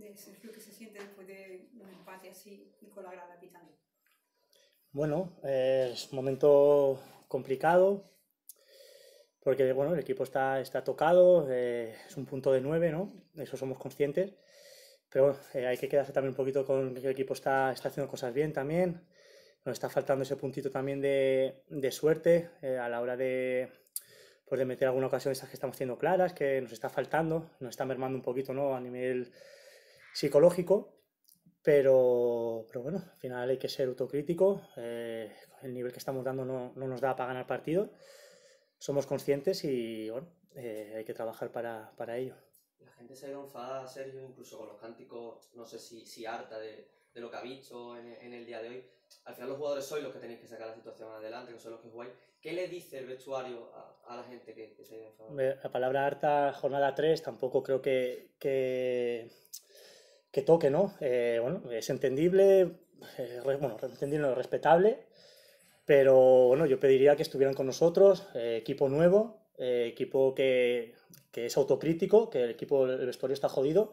de Sergio que se siente después de un empate así y con la grada pitando? Bueno, es un momento complicado porque bueno, el equipo está, está tocado, eh, es un punto de nueve, ¿no? Eso somos conscientes. Pero eh, hay que quedarse también un poquito con que el equipo está, está haciendo cosas bien también. Nos está faltando ese puntito también de, de suerte eh, a la hora de, pues, de meter alguna ocasión esas que estamos haciendo claras, que nos está faltando, nos está mermando un poquito ¿no? a nivel psicológico, pero, pero bueno, al final hay que ser autocrítico. Eh, el nivel que estamos dando no, no, nos da para ganar partido. Somos conscientes y bueno, eh, hay que trabajar para, para, ello. La gente se enfadada, Sergio, incluso con los cánticos, no sé si, si harta de, de lo que ha visto en, el día de hoy. Al final los jugadores sois los que tenéis que sacar la situación adelante, que son los que jugáis. ¿Qué le dice el vestuario a, la gente que, se ha enfadada? La palabra harta, jornada 3, tampoco creo que, que que toque, ¿no? Eh, bueno, es entendible, eh, bueno, entendible, respetable, pero bueno, yo pediría que estuvieran con nosotros, eh, equipo nuevo, equipo que, es autocrítico, que el equipo, del vestuario está jodido,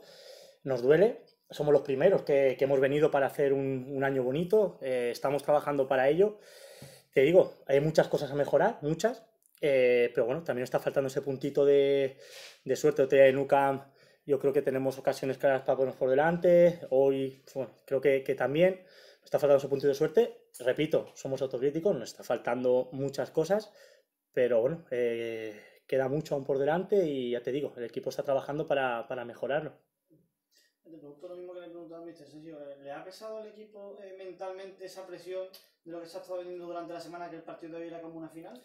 nos duele, somos los primeros que, hemos venido para hacer un, año bonito, estamos trabajando para ello. Te digo, hay muchas cosas a mejorar, muchas, pero bueno, también está faltando ese puntito de, de suerte. Te en yo creo que tenemos ocasiones claras para ponernos por delante. Hoy, creo que, también nos está faltando su punto de suerte. Repito, somos autocríticos, nos está faltando muchas cosas, pero bueno, eh, queda mucho aún por delante y ya te digo, el equipo está trabajando para, mejorarlo. pregunto lo mismo que le a eh, ¿Le ha pesado al equipo eh, mentalmente esa presión de lo que se ha estado viendo durante la semana que el partido de hoy era como una final?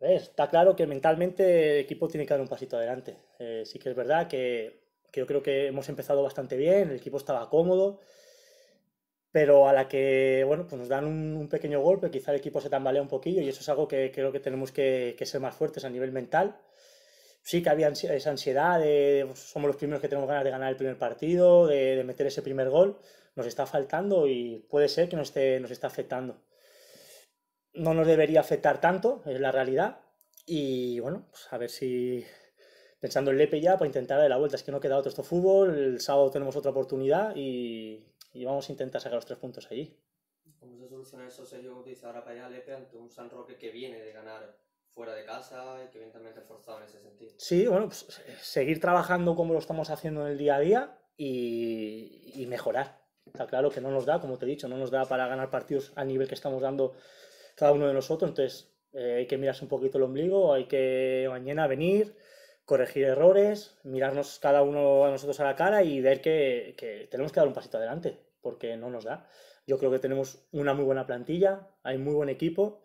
está claro que mentalmente el equipo tiene que dar un pasito adelante. Eh, sí que es verdad que, que, yo creo que hemos empezado bastante bien, el equipo estaba cómodo, pero a la que bueno, pues nos dan un, pequeño golpe, quizá el equipo se tambalea un poquillo y eso es algo que creo que tenemos que, ser más fuertes a nivel mental. Sí que había esa ansiedad de pues, somos los primeros que tenemos ganas de ganar el primer partido, de, de meter ese primer gol. Nos está faltando y puede ser que nos, esté, nos está afectando no nos debería afectar tanto, es la realidad. Y bueno, pues a ver si pensando en Lepe ya para pues intentar dar la vuelta. Es que no quedado otro esto fútbol, el sábado tenemos otra oportunidad y, y vamos a intentar sacar los tres puntos allí. ¿Cómo se soluciona eso, Sergio, dice ahora para allá Lepe ante un San Roque que viene de ganar fuera de casa y que viene también reforzado en ese sentido? Sí, bueno, pues eh, seguir trabajando como lo estamos haciendo en el día a día y, y mejorar. Está claro que no nos da, como te he dicho, no nos da para ganar partidos a nivel que estamos dando cada uno de nosotros. Entonces, eh, hay que mirarse un poquito el ombligo, hay que mañana venir, corregir errores, mirarnos cada uno a nosotros a la cara y ver que, tenemos que dar un pasito adelante, porque no nos da. Yo creo que tenemos una muy buena plantilla, hay muy buen equipo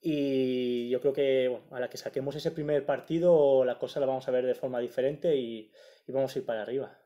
y yo creo que bueno, a la que saquemos ese primer partido la cosa la vamos a ver de forma diferente y vamos a ir para arriba.